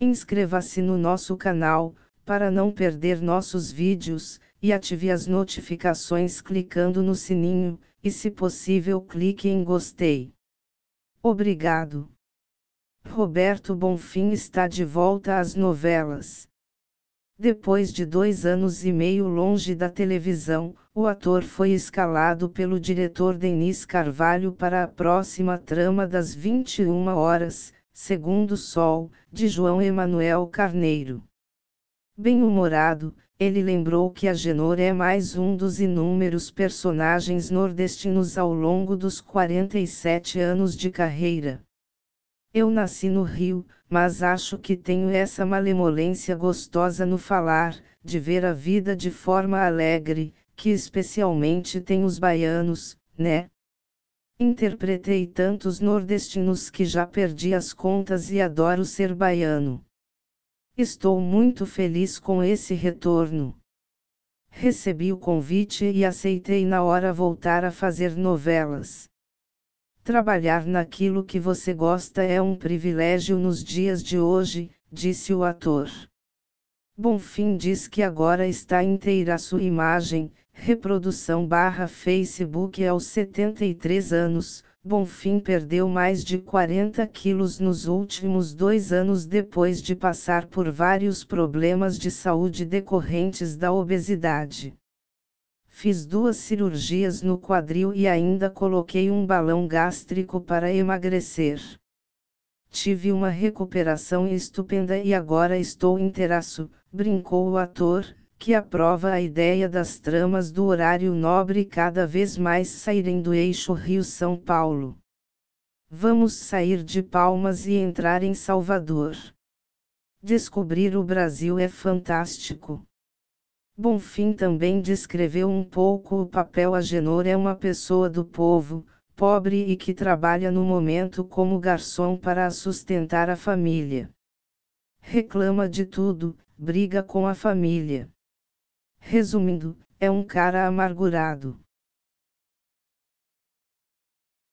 Inscreva-se no nosso canal, para não perder nossos vídeos, e ative as notificações clicando no sininho, e se possível clique em gostei. Obrigado. Roberto Bonfim está de volta às novelas. Depois de dois anos e meio longe da televisão, o ator foi escalado pelo diretor Denis Carvalho para a próxima trama das 21 horas, Segundo Sol, de João Emanuel Carneiro. Bem-humorado, ele lembrou que Agenor é mais um dos inúmeros personagens nordestinos ao longo dos 47 anos de carreira. Eu nasci no Rio, mas acho que tenho essa malemolência gostosa no falar, de ver a vida de forma alegre, que especialmente tem os baianos, né? Interpretei tantos nordestinos que já perdi as contas e adoro ser baiano. Estou muito feliz com esse retorno. Recebi o convite e aceitei na hora voltar a fazer novelas. Trabalhar naquilo que você gosta é um privilégio nos dias de hoje, disse o ator. Bonfim diz que agora está inteira a sua imagem, Reprodução barra Facebook aos 73 anos, Bonfim perdeu mais de 40 quilos nos últimos dois anos depois de passar por vários problemas de saúde decorrentes da obesidade. Fiz duas cirurgias no quadril e ainda coloquei um balão gástrico para emagrecer. Tive uma recuperação estupenda e agora estou inteiraço, brincou o ator, que aprova a ideia das tramas do horário nobre cada vez mais saírem do eixo Rio-São Paulo. Vamos sair de Palmas e entrar em Salvador. Descobrir o Brasil é fantástico. Bonfim também descreveu um pouco o papel Agenor é uma pessoa do povo, pobre e que trabalha no momento como garçom para sustentar a família. Reclama de tudo, briga com a família. Resumindo, é um cara amargurado.